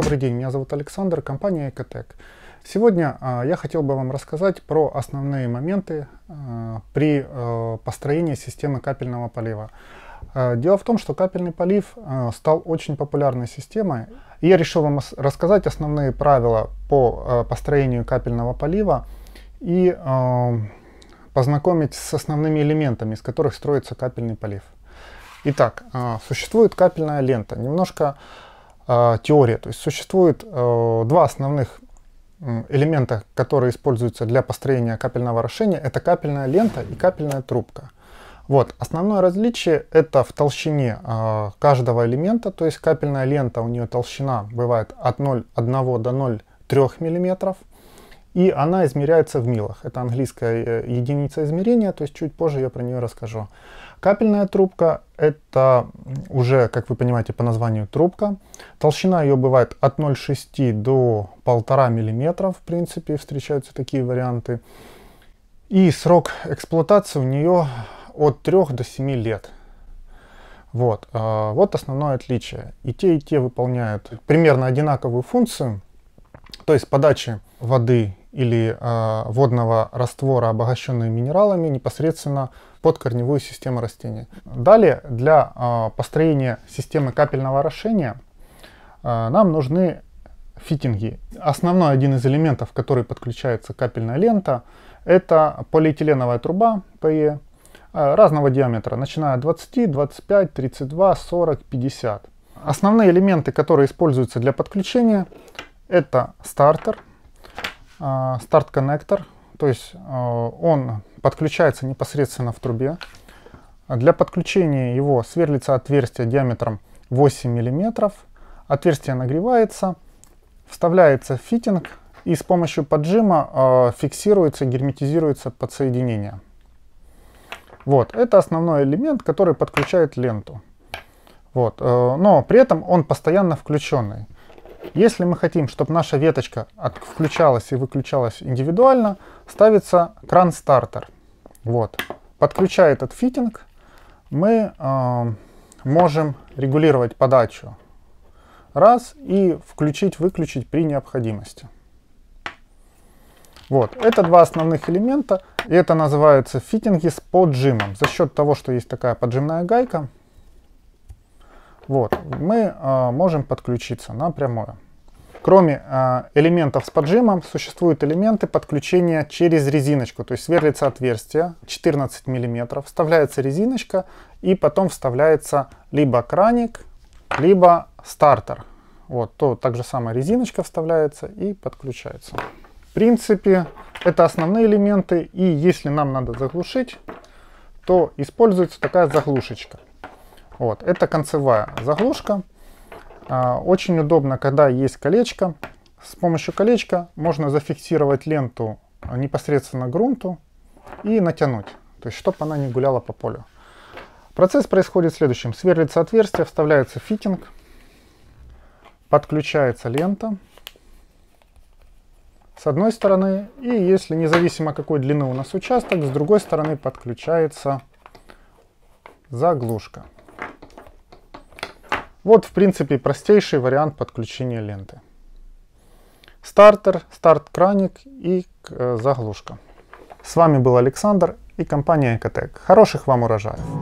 Добрый день, меня зовут Александр, компания Экотек. Сегодня а, я хотел бы вам рассказать про основные моменты а, при а, построении системы капельного полива. Дело в том, что капельный полив стал очень популярной системой. И я решил вам рассказать основные правила по построению капельного полива и познакомить с основными элементами, из которых строится капельный полив. Итак, существует капельная лента. Немножко Э, теория. То есть существует э, два основных элемента, которые используются для построения капельного орошения. Это капельная лента и капельная трубка. Вот. Основное различие это в толщине э, каждого элемента, то есть капельная лента, у нее толщина бывает от 0,1 до 0,3 мм, и она измеряется в милах. Это английская э, единица измерения, то есть чуть позже я про нее расскажу. Капельная трубка – это уже, как вы понимаете по названию, трубка. Толщина ее бывает от 0,6 до 1,5 мм, в принципе, встречаются такие варианты. И срок эксплуатации у нее от 3 до 7 лет. Вот, а, вот основное отличие. И те, и те выполняют примерно одинаковую функцию, то есть подачи воды или э, водного раствора, обогащенные минералами, непосредственно под корневую систему растения. Далее для э, построения системы капельного орошения э, нам нужны фитинги. Основной один из элементов, который подключается капельная лента, это полиэтиленовая труба ПЕ э, e, разного диаметра, начиная от 20, 25, 32, 40, 50. Основные элементы, которые используются для подключения, это стартер, старт-коннектор, э, то есть э, он подключается непосредственно в трубе. Для подключения его сверлится отверстие диаметром 8 мм, отверстие нагревается, вставляется фитинг и с помощью поджима э, фиксируется, герметизируется подсоединение. Вот, это основной элемент, который подключает ленту. Вот, но при этом он постоянно включенный. Если мы хотим, чтобы наша веточка включалась и выключалась индивидуально, ставится кран стартер. Вот. Подключая этот фитинг, мы э, можем регулировать подачу раз и включить-выключить при необходимости. Вот, это два основных элемента, и это называется фитинги с поджимом. За счет того, что есть такая поджимная гайка, вот, мы э, можем подключиться напрямую. Кроме э, элементов с поджимом, существуют элементы подключения через резиночку. То есть сверлится отверстие 14 мм, вставляется резиночка и потом вставляется либо краник, либо стартер. Вот, то так же самая резиночка вставляется и подключается. В принципе, это основные элементы. И если нам надо заглушить, то используется такая заглушечка. Вот, это концевая заглушка. А, очень удобно, когда есть колечко. С помощью колечка можно зафиксировать ленту непосредственно к грунту и натянуть, то есть чтобы она не гуляла по полю. Процесс происходит следующим. Сверлится отверстие, вставляется фитинг, подключается лента с одной стороны, и если независимо какой длины у нас участок, с другой стороны подключается заглушка. Вот, в принципе, простейший вариант подключения ленты. Стартер, старт-краник и э, заглушка. С вами был Александр и компания Экотек. Хороших вам урожаев!